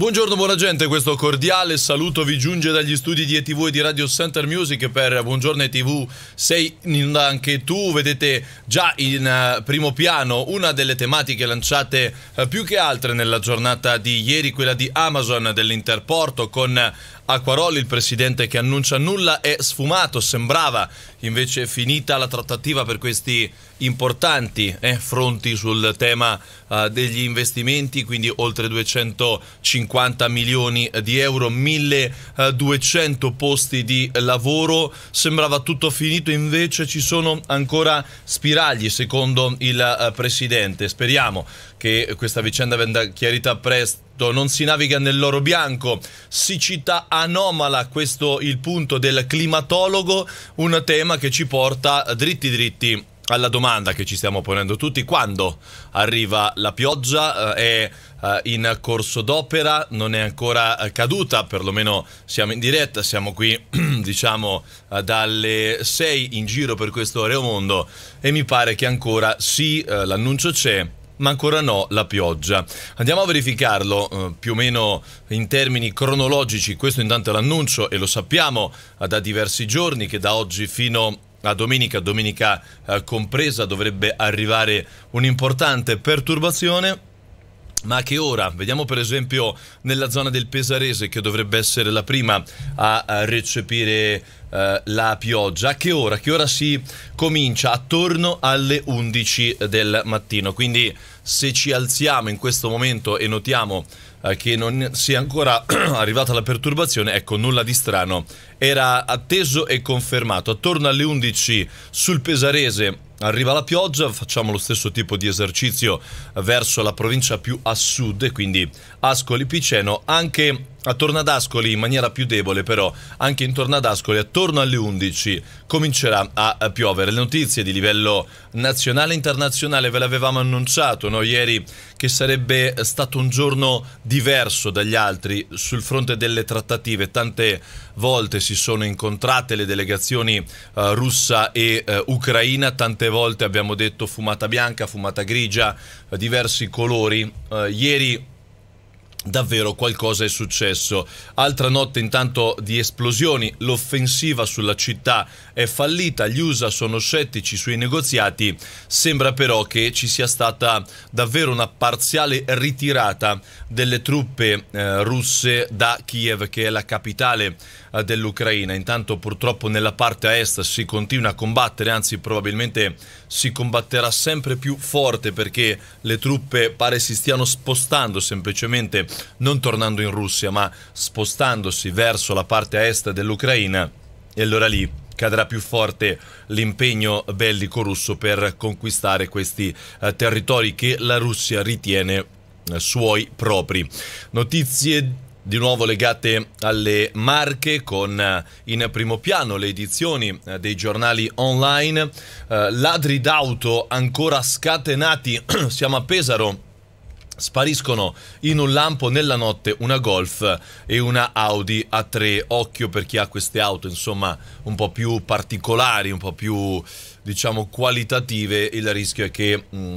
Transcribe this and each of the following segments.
Buongiorno, buona gente, questo cordiale saluto vi giunge dagli studi di ETV e di Radio Center Music per Buongiorno ETV. Sei in, anche tu, vedete già in eh, primo piano una delle tematiche lanciate eh, più che altre nella giornata di ieri, quella di Amazon dell'Interporto con eh, Acquaroli, il presidente che annuncia nulla è sfumato, sembrava invece finita la trattativa per questi importanti eh, fronti sul tema eh, degli investimenti, quindi oltre 250 milioni di euro, 1200 posti di lavoro, sembrava tutto finito, invece ci sono ancora spiragli secondo il eh, presidente. Speriamo che questa vicenda venga chiarita presto. Non si naviga nell'oro bianco, siccità anomala, questo il punto del climatologo, un tema che ci porta dritti dritti alla domanda che ci stiamo ponendo tutti, quando arriva la pioggia eh, è eh, in corso d'opera, non è ancora eh, caduta, perlomeno siamo in diretta, siamo qui diciamo dalle 6 in giro per questo Reo Mondo e mi pare che ancora sì, l'annuncio c'è, ma ancora no la pioggia. Andiamo a verificarlo eh, più o meno in termini cronologici, questo intanto è l'annuncio e lo sappiamo eh, da diversi giorni che da oggi fino a domenica, domenica eh, compresa, dovrebbe arrivare un'importante perturbazione ma a che ora? Vediamo per esempio nella zona del Pesarese che dovrebbe essere la prima a, a recepire eh, la pioggia. A che ora? Che ora si comincia? Attorno alle 11 del mattino. Quindi se ci alziamo in questo momento e notiamo eh, che non sia ancora arrivata la perturbazione, ecco nulla di strano era atteso e confermato. Attorno alle 11 sul Pesarese arriva la pioggia, facciamo lo stesso tipo di esercizio verso la provincia più a sud, quindi Ascoli Piceno, anche attorno ad Ascoli in maniera più debole però, anche intorno ad Ascoli attorno alle 11 comincerà a piovere. Le notizie di livello nazionale e internazionale ve l'avevamo annunciato noi ieri che sarebbe stato un giorno diverso dagli altri sul fronte delle trattative, tante volte si si sono incontrate le delegazioni eh, russa e eh, ucraina, tante volte abbiamo detto fumata bianca, fumata grigia, eh, diversi colori. Eh, ieri Davvero qualcosa è successo. Altra notte intanto di esplosioni, l'offensiva sulla città è fallita, gli USA sono scettici sui negoziati, sembra però che ci sia stata davvero una parziale ritirata delle truppe eh, russe da Kiev che è la capitale eh, dell'Ucraina. Intanto purtroppo nella parte a est si continua a combattere, anzi probabilmente si combatterà sempre più forte perché le truppe pare si stiano spostando semplicemente non tornando in Russia, ma spostandosi verso la parte est dell'Ucraina, e allora lì cadrà più forte l'impegno bellico russo per conquistare questi eh, territori che la Russia ritiene eh, suoi propri. Notizie di nuovo legate alle marche con eh, in primo piano le edizioni eh, dei giornali online, eh, ladri d'auto ancora scatenati, siamo a Pesaro Spariscono in un lampo nella notte una Golf e una Audi A3. Occhio per chi ha queste auto, insomma, un po' più particolari, un po' più, diciamo, qualitative. Il rischio è che mh, mm,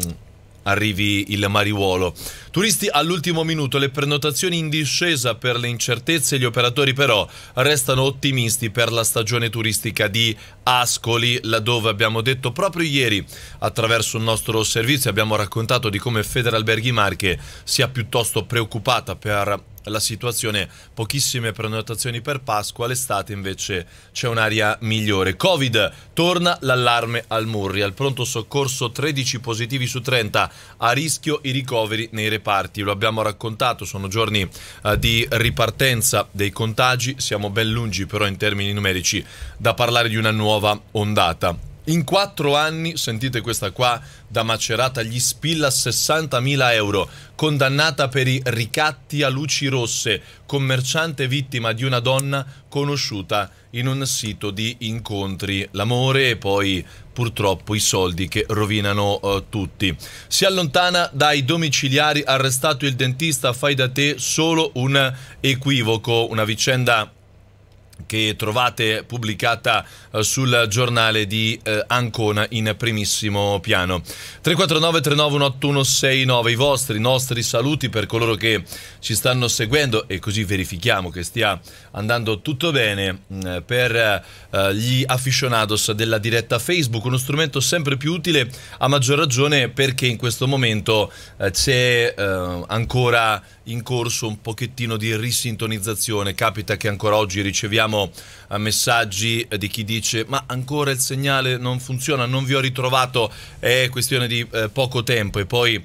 arrivi il mariuolo. Turisti all'ultimo minuto, le prenotazioni in discesa per le incertezze, gli operatori però restano ottimisti per la stagione turistica di Ascoli, laddove abbiamo detto proprio ieri attraverso il nostro servizio abbiamo raccontato di come Federalberghi Marche sia piuttosto preoccupata per la situazione, pochissime prenotazioni per Pasqua, l'estate invece c'è un'aria migliore. Covid, torna l'allarme al Murri, al pronto soccorso 13 positivi su 30, a rischio i ricoveri nei reparti, lo abbiamo raccontato, sono giorni eh, di ripartenza dei contagi, siamo ben lungi però in termini numerici da parlare di una nuova ondata. In quattro anni, sentite questa qua, da Macerata gli spilla 60.000 euro, condannata per i ricatti a luci rosse, commerciante vittima di una donna conosciuta in un sito di incontri, l'amore e poi purtroppo i soldi che rovinano eh, tutti. Si allontana dai domiciliari, arrestato il dentista, fai da te solo un equivoco, una vicenda che trovate pubblicata eh, sul giornale di eh, Ancona in primissimo piano. 349 3918 i vostri, i nostri saluti per coloro che ci stanno seguendo e così verifichiamo che stia andando tutto bene mm, per eh, gli aficionados della diretta Facebook, uno strumento sempre più utile a maggior ragione perché in questo momento eh, c'è eh, ancora in corso un pochettino di risintonizzazione. Capita che ancora oggi riceviamo messaggi di chi dice ma ancora il segnale non funziona, non vi ho ritrovato, è questione di poco tempo e poi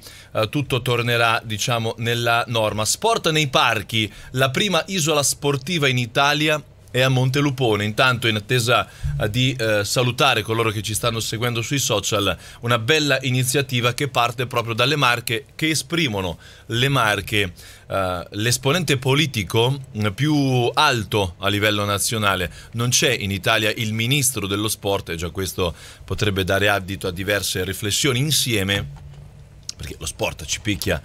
tutto tornerà diciamo nella norma. Sport nei parchi, la prima isola sportiva in Italia e a Montelupone. Intanto, in attesa eh, di eh, salutare coloro che ci stanno seguendo sui social, una bella iniziativa che parte proprio dalle Marche, che esprimono le Marche, eh, l'esponente politico mm, più alto a livello nazionale. Non c'è in Italia il ministro dello sport, e già questo potrebbe dare addito a diverse riflessioni insieme, perché lo sport ci picchia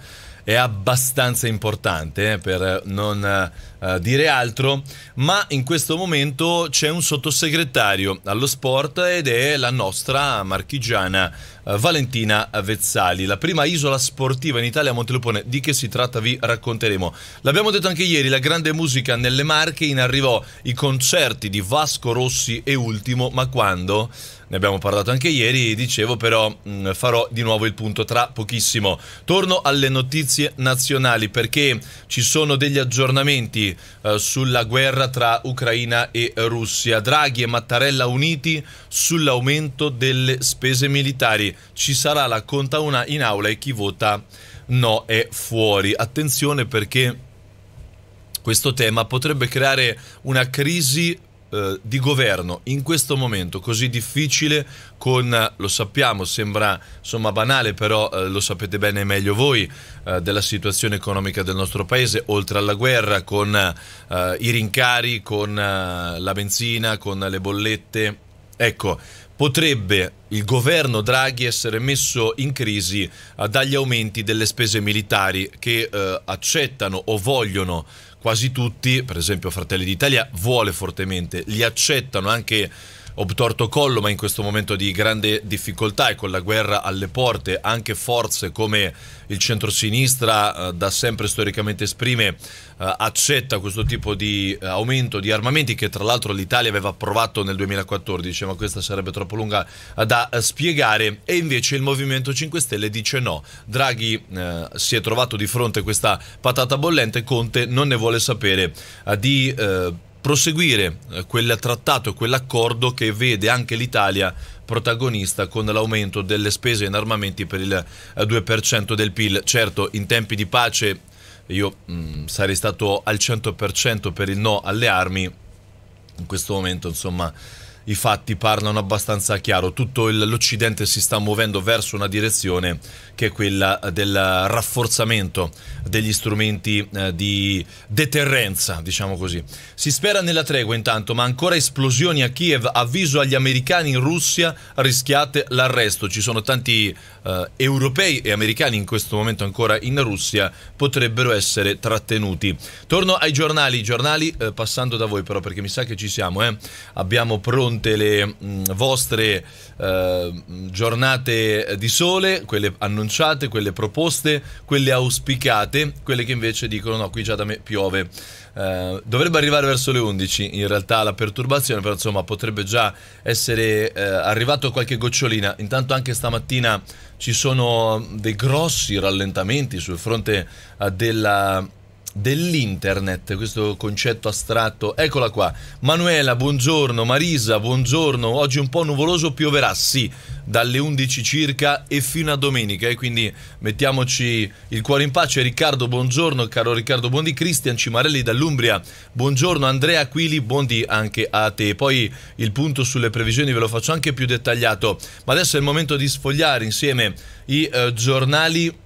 è abbastanza importante eh, per non eh, dire altro, ma in questo momento c'è un sottosegretario allo sport ed è la nostra marchigiana eh, Valentina Vezzali, la prima isola sportiva in Italia a Montelupone, di che si tratta vi racconteremo. L'abbiamo detto anche ieri, la grande musica nelle Marche, in arrivo i concerti di Vasco Rossi e Ultimo, ma quando? ne abbiamo parlato anche ieri, dicevo però mh, mm, farò di nuovo il punto tra pochissimo. Torno alle notizie notizie nazionali perché ci sono degli aggiornamenti eh, sulla guerra tra Ucraina e Russia. Draghi e Mattarella uniti sull'aumento delle spese militari. Ci sarà la conta una in aula e chi vota no è fuori. Attenzione perché questo tema potrebbe creare una crisi eh, di governo in questo momento così difficile con, eh, lo sappiamo, sembra insomma banale, però eh, lo sapete bene meglio voi, eh, della situazione economica del nostro paese, oltre alla guerra, con eh, i rincari, con la benzina, con le bollette. Ecco, potrebbe il governo Draghi essere messo in crisi eh, dagli aumenti delle spese militari che eh, accettano o vogliono quasi tutti, per esempio Fratelli d'Italia vuole fortemente, li accettano anche obtorto collo, ma in questo momento di grande difficoltà e con la guerra alle porte, anche forze come il centrosinistra eh, da sempre storicamente esprime eh, accetta questo tipo di eh, aumento di armamenti che tra l'altro l'Italia aveva approvato nel 2014, ma questa sarebbe troppo lunga eh, da eh, spiegare e invece il Movimento 5 Stelle dice no. Draghi eh, si è trovato di fronte a questa patata bollente, Conte non ne vuole sapere di proseguire eh, quel trattato e quell'accordo che vede anche l'Italia protagonista con l'aumento delle spese in armamenti per il 2% eh, del PIL. Certo, in tempi di pace io mh, mm, sarei stato al 100% per il no alle armi, in questo momento insomma i fatti parlano abbastanza chiaro, tutto l'Occidente si sta muovendo verso una direzione che è quella eh, del rafforzamento degli strumenti eh, di deterrenza, diciamo così. Si spera nella tregua intanto, ma ancora esplosioni a Kiev, avviso agli americani in Russia, rischiate l'arresto. Ci sono tanti eh, europei e americani in questo momento ancora in Russia potrebbero essere trattenuti. Torno ai giornali, giornali eh, passando da voi però perché mi sa che ci siamo, eh. abbiamo pronte le mh, mm, vostre eh, giornate di sole, quelle annunciate, quelle proposte, quelle auspicate, quelle che invece dicono no, qui già da me piove. Eh, dovrebbe arrivare verso le 11 in realtà la perturbazione, però insomma potrebbe già essere eh, arrivato qualche gocciolina. Intanto anche stamattina ci sono dei grossi rallentamenti sul fronte eh, della dell'internet, questo concetto astratto. Eccola qua. Manuela, buongiorno. Marisa, buongiorno. Oggi un po' nuvoloso, pioverà, sì, dalle 11 circa e fino a domenica. E eh? quindi mettiamoci il cuore in pace. Riccardo, buongiorno. Caro Riccardo, buondì. Cristian Cimarelli dall'Umbria, buongiorno. Andrea Aquili, buondì anche a te. Poi il punto sulle previsioni ve lo faccio anche più dettagliato. Ma adesso è il momento di sfogliare insieme i eh, giornali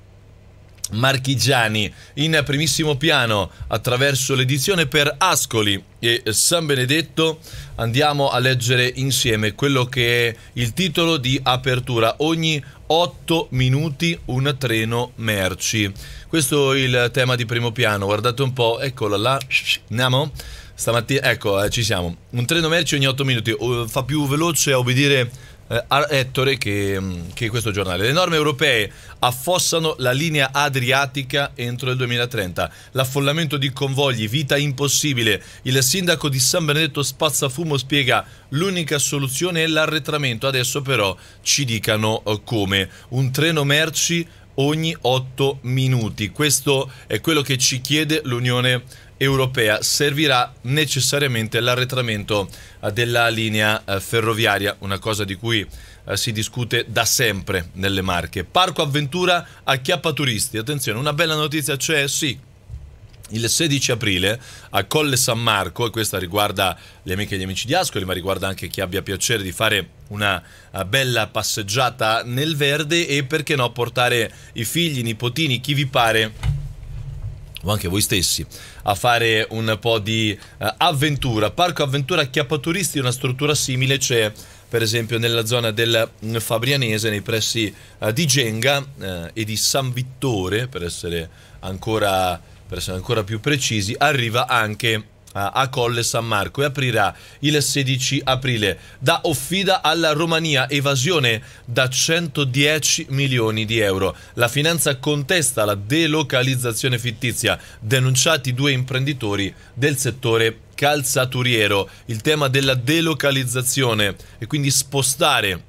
Marchigiani in primissimo piano attraverso l'edizione per Ascoli e San Benedetto andiamo a leggere insieme quello che è il titolo di apertura ogni 8 minuti un treno merci questo è il tema di primo piano guardate un po' eccola là andiamo stamattina ecco eh, ci siamo un treno merci ogni 8 minuti uh, fa più veloce a obbedire eh, Ettore che, mm, che questo giornale. Le norme europee affossano la linea adriatica entro il 2030. L'affollamento di convogli, vita impossibile. Il sindaco di San Benedetto Spazzafumo spiega l'unica soluzione è l'arretramento. Adesso però ci dicano eh, come. Un treno merci ogni 8 minuti. Questo è quello che ci chiede l'Unione Europea europea servirà necessariamente all'arretramento eh, della linea eh, ferroviaria, una cosa di cui eh, si discute da sempre nelle Marche. Parco Avventura acchiappa turisti, attenzione, una bella notizia c'è, cioè, sì, il 16 aprile a Colle San Marco, e questa riguarda le amiche e gli amici di Ascoli, ma riguarda anche chi abbia piacere di fare una bella passeggiata nel verde e perché no portare i figli, i nipotini, chi vi pare o anche voi stessi a fare un po' di uh, avventura. Parco Avventura Chiappaturisti, una struttura simile c'è per esempio nella zona del mm, Fabrianese, nei pressi uh, di Genga uh, e di San Vittore, per essere, ancora, per essere ancora più precisi, arriva anche a Colle San Marco e aprirà il 16 aprile. Da Offida alla Romania, evasione da 110 milioni di euro. La finanza contesta la delocalizzazione fittizia, denunciati due imprenditori del settore calzaturiero. Il tema della delocalizzazione e quindi spostare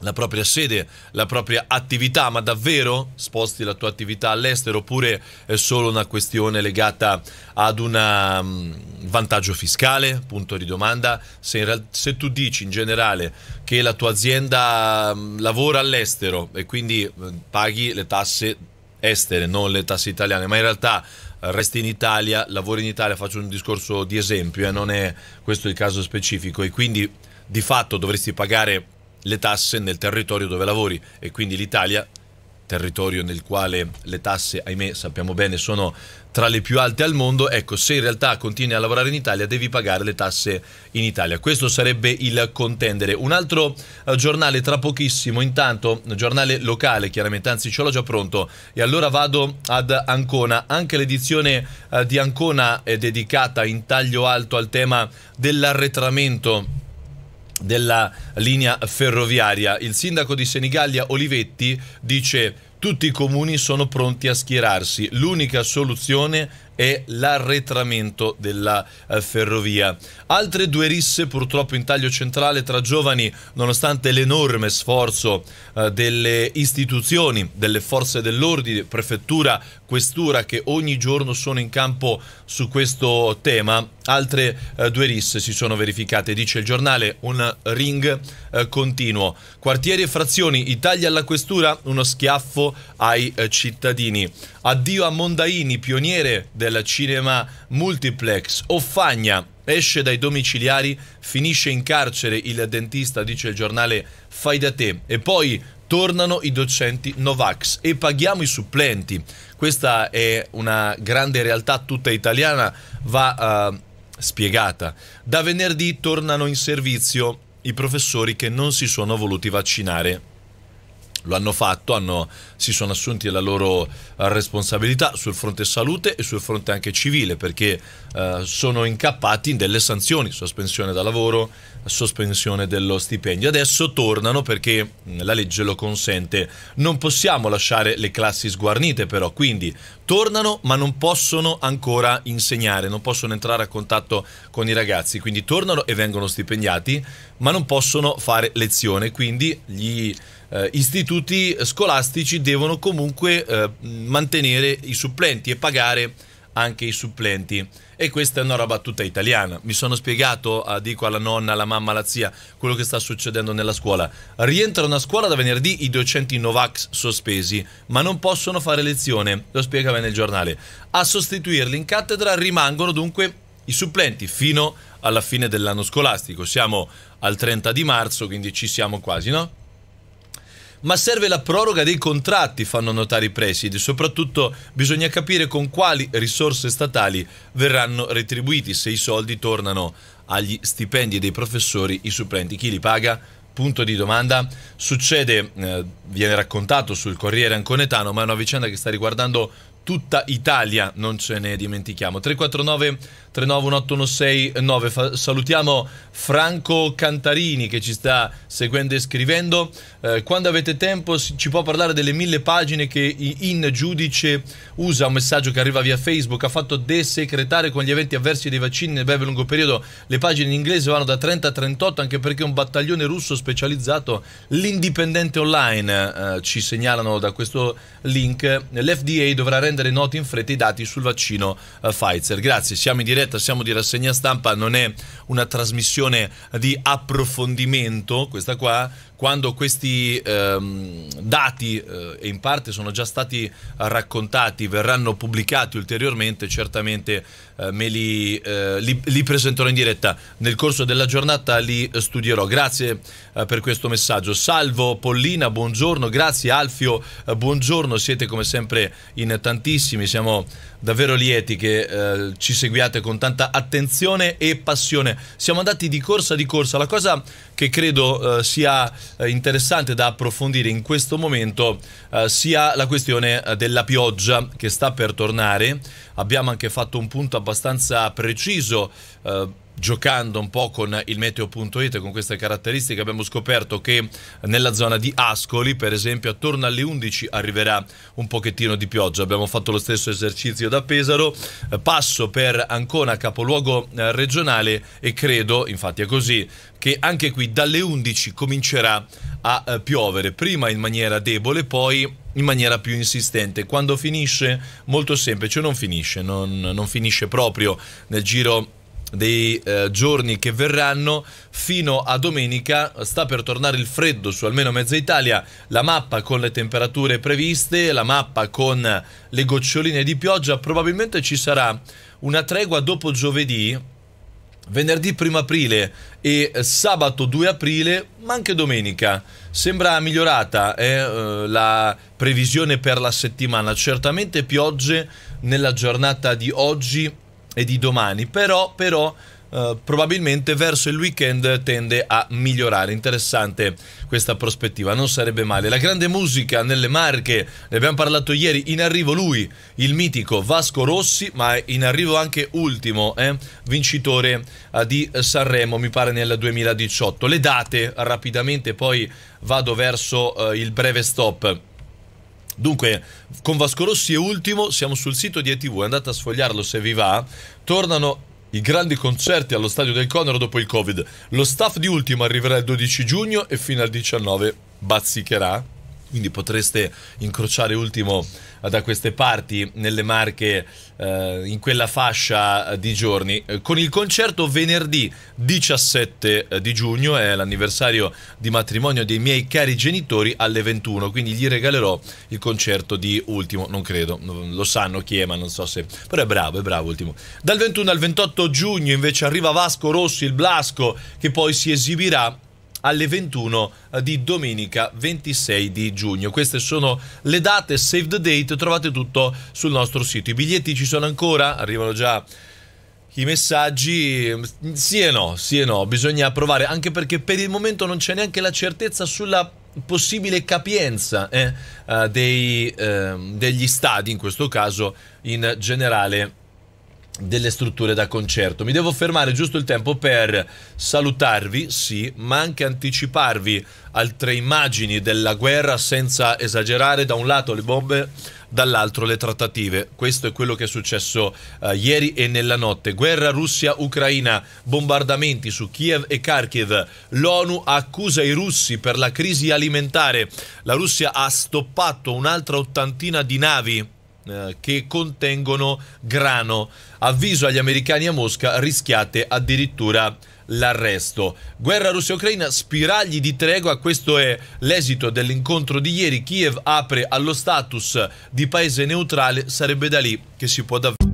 la propria sede, la propria attività, ma davvero sposti la tua attività all'estero oppure è solo una questione legata ad un um, vantaggio fiscale? Punto di domanda. Se, se, tu dici in generale che la tua azienda um, lavora all'estero e quindi um, paghi le tasse estere, non le tasse italiane, ma in realtà resti in Italia, lavori in Italia, faccio un discorso di esempio, eh, non è questo il caso specifico e quindi di fatto dovresti pagare le tasse nel territorio dove lavori e quindi l'Italia, territorio nel quale le tasse, ahimè, sappiamo bene, sono tra le più alte al mondo, ecco, se in realtà continui a lavorare in Italia devi pagare le tasse in Italia. Questo sarebbe il contendere. Un altro eh, giornale tra pochissimo, intanto, giornale locale chiaramente, anzi ce l'ho già pronto, e allora vado ad Ancona. Anche l'edizione eh, di Ancona è dedicata in taglio alto al tema dell'arretramento della linea ferroviaria. Il sindaco di Senigallia Olivetti dice tutti i comuni sono pronti a schierarsi, l'unica soluzione è l'arretramento della eh, ferrovia. Altre due risse purtroppo in taglio centrale tra giovani, nonostante l'enorme sforzo eh, delle istituzioni, delle forze dell'ordine, prefettura, questura che ogni giorno sono in campo su questo tema. Altre eh, due risse si sono verificate, dice il giornale, un ring continuo. Quartieri e frazioni, Italia alla questura, uno schiaffo ai cittadini. Addio a Mondaini, pioniere del del cinema multiplex. Offagna esce dai domiciliari, finisce in carcere il dentista, dice il giornale Fai da te. E poi tornano i docenti Novax e paghiamo i supplenti. Questa è una grande realtà tutta italiana, va uh, spiegata. Da venerdì tornano in servizio i professori che non si sono voluti vaccinare lo hanno fatto, hanno, si sono assunti la loro eh, responsabilità sul fronte salute e sul fronte anche civile perché eh, sono incappati in delle sanzioni, sospensione da lavoro, sospensione dello stipendio. Adesso tornano perché mm, la legge lo consente. Non possiamo lasciare le classi sguarnite però, quindi tornano ma non possono ancora insegnare, non possono entrare a contatto con i ragazzi, quindi tornano e vengono stipendiati ma non possono fare lezione, quindi gli eh, istituti scolastici devono comunque eh, mantenere i supplenti e pagare anche i supplenti. E questa è una roba tutta italiana. Mi sono spiegato, ah, dico alla nonna, alla mamma, alla zia, quello che sta succedendo nella scuola. Rientrano a scuola da venerdì i docenti Novax sospesi, ma non possono fare lezione, lo spiega bene il giornale. A sostituirli in cattedra rimangono dunque i supplenti fino alla fine dell'anno scolastico. Siamo al 30 di marzo, quindi ci siamo quasi, no? ma serve la proroga dei contratti, fanno notare i presidi. Soprattutto bisogna capire con quali risorse statali verranno retribuiti, se i soldi tornano agli stipendi dei professori, i supplenti. Chi li paga? Punto di domanda. Succede, eh, viene raccontato sul Corriere Anconetano, ma è una vicenda che sta riguardando tutta Italia, non ce ne dimentichiamo. 349 3918169. salutiamo Franco Cantarini che ci sta seguendo e scrivendo. Eh, quando avete tempo ci può parlare delle mille pagine che in giudice usa un messaggio che arriva via Facebook. Ha fatto desecretare con gli eventi avversi dei vaccini nel breve lungo periodo. Le pagine in inglese vanno da 30 a 38 anche perché un battaglione russo specializzato, l'Indipendente Online, eh, ci segnalano da questo link. L'FDA dovrà rendere noti in fretta i dati sul vaccino eh, Pfizer. Grazie, siamo in diretta diretta, siamo di rassegna stampa, non è una trasmissione di approfondimento, questa qua, quando questi ehm, dati, eh, in parte sono già stati raccontati, verranno pubblicati ulteriormente, certamente eh, me li, eh, li, li, presenterò in diretta. Nel corso della giornata li studierò. Grazie eh, per questo messaggio. Salvo Pollina, buongiorno. Grazie Alfio, eh, buongiorno. Siete come sempre in tantissimi. Siamo davvero lieti che eh, ci seguiate con tanta attenzione e passione. Siamo andati di corsa di corsa. La cosa che credo sia eh, interessante da approfondire in questo momento eh, sia la questione eh, della pioggia che sta per tornare, abbiamo anche fatto un punto abbastanza preciso eh, giocando un po' con il meteo.it e con queste caratteristiche abbiamo scoperto che nella zona di Ascoli per esempio attorno alle 11 arriverà un pochettino di pioggia abbiamo fatto lo stesso esercizio da Pesaro eh, passo per Ancona capoluogo eh, regionale e credo infatti è così che anche qui dalle 11 comincerà a eh, piovere prima in maniera debole poi in maniera più insistente. Quando finisce? Molto semplice, non finisce, non, non finisce proprio nel giro dei eh, giorni che verranno fino a domenica sta per tornare il freddo su almeno mezza Italia la mappa con le temperature previste la mappa con le goccioline di pioggia probabilmente ci sarà una tregua dopo giovedì venerdì 1 aprile e eh, sabato 2 aprile ma anche domenica sembra migliorata eh, eh, la previsione per la settimana certamente piogge nella giornata di oggi e di domani, però, però Uh, probabilmente verso il weekend tende a migliorare. Interessante questa prospettiva, non sarebbe male. La grande musica nelle Marche, ne abbiamo parlato ieri, in arrivo lui, il mitico Vasco Rossi, ma in arrivo anche ultimo, eh, vincitore eh, di Sanremo, mi pare nel 2018. Le date, rapidamente poi vado verso uh, il breve stop. Dunque, con Vasco Rossi è ultimo, siamo sul sito di ETV, andate a sfogliarlo se vi va. Tornano i grandi concerti allo stadio del Conero dopo il Covid. Lo staff di Ultimo arriverà il 12 giugno e fino al 19 bazzicherà quindi potreste incrociare ultimo eh, da queste parti nelle Marche eh, in quella fascia eh, di giorni eh, con il concerto venerdì 17 di giugno è l'anniversario di matrimonio dei miei cari genitori alle 21 quindi gli regalerò il concerto di Ultimo non credo lo sanno chi è ma non so se però è bravo è bravo Ultimo dal 21 al 28 giugno invece arriva Vasco Rossi il Blasco che poi si esibirà alle 21 eh, di domenica 26 di giugno. Queste sono le date, save the date, trovate tutto sul nostro sito. I biglietti ci sono ancora, arrivano già i messaggi sì e no, sì e no, bisogna provare, anche perché per il momento non c'è neanche la certezza sulla possibile capienza eh, eh dei, eh, degli stadi, in questo caso in generale delle strutture da concerto. Mi devo fermare giusto il tempo per salutarvi, sì, ma anche anticiparvi altre immagini della guerra senza esagerare, da un lato le bombe, dall'altro le trattative. Questo è quello che è successo uh, ieri e nella notte. Guerra Russia-Ucraina, bombardamenti su Kiev e Kharkiv. L'ONU accusa i russi per la crisi alimentare. La Russia ha stoppato un'altra ottantina di navi eh, che contengono grano. Avviso agli americani a Mosca, rischiate addirittura l'arresto. Guerra Russia-Ucraina, spiragli di tregua, questo è l'esito dell'incontro di ieri. Kiev apre allo status di paese neutrale, sarebbe da lì che si può davvero...